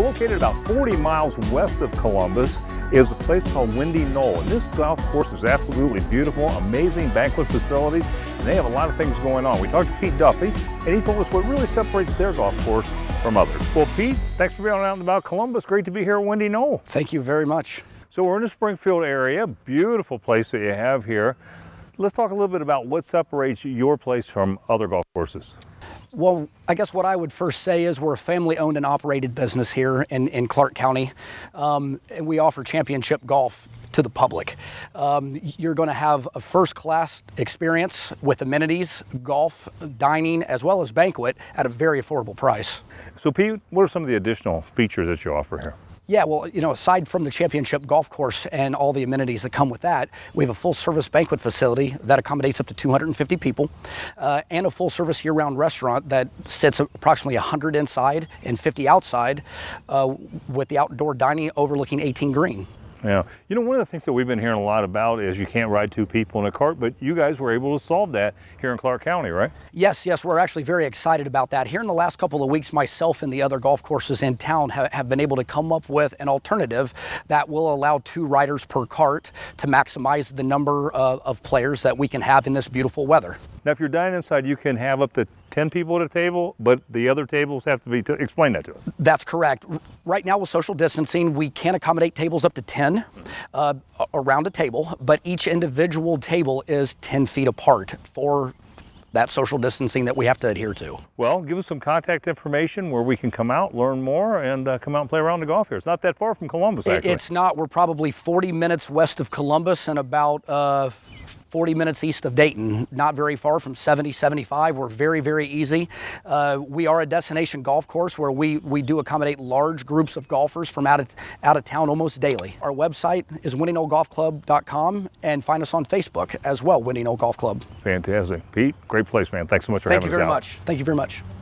located about 40 miles west of Columbus is a place called Windy Knoll. And this golf course is absolutely beautiful, amazing banquet facilities, and they have a lot of things going on. We talked to Pete Duffy, and he told us what really separates their golf course from others. Well, Pete, thanks for being out and about Columbus. Great to be here at Windy Knoll. Thank you very much. So we're in the Springfield area, beautiful place that you have here. Let's talk a little bit about what separates your place from other golf courses. Well, I guess what I would first say is we're a family owned and operated business here in, in Clark County, um, and we offer championship golf to the public. Um, you're going to have a first class experience with amenities, golf, dining, as well as banquet at a very affordable price. So, Pete, what are some of the additional features that you offer here? Yeah, well, you know, aside from the championship golf course and all the amenities that come with that, we have a full service banquet facility that accommodates up to 250 people uh, and a full service year round restaurant that sits approximately 100 inside and 50 outside uh, with the outdoor dining overlooking 18 Green. Yeah. You know, one of the things that we've been hearing a lot about is you can't ride two people in a cart, but you guys were able to solve that here in Clark County, right? Yes, yes. We're actually very excited about that. Here in the last couple of weeks, myself and the other golf courses in town have, have been able to come up with an alternative that will allow two riders per cart to maximize the number uh, of players that we can have in this beautiful weather. Now, if you're dining inside, you can have up to 10 people at a table, but the other tables have to be, explain that to us. That's correct. Right now with social distancing, we can accommodate tables up to 10 uh, around a table, but each individual table is 10 feet apart for that social distancing that we have to adhere to. Well, give us some contact information where we can come out, learn more, and uh, come out and play around the golf here. It's not that far from Columbus, actually. It's not. We're probably 40 minutes west of Columbus and about uh, 40 minutes east of Dayton, not very far from seventy, We're very, very easy. Uh, we are a destination golf course where we, we do accommodate large groups of golfers from out of, out of town almost daily. Our website is winningoldgolfclub.com and find us on Facebook as well, Winning Old Golf Club. Fantastic. Pete, great place, man. Thanks so much for Thank having us out. Thank you very much. Thank you very much.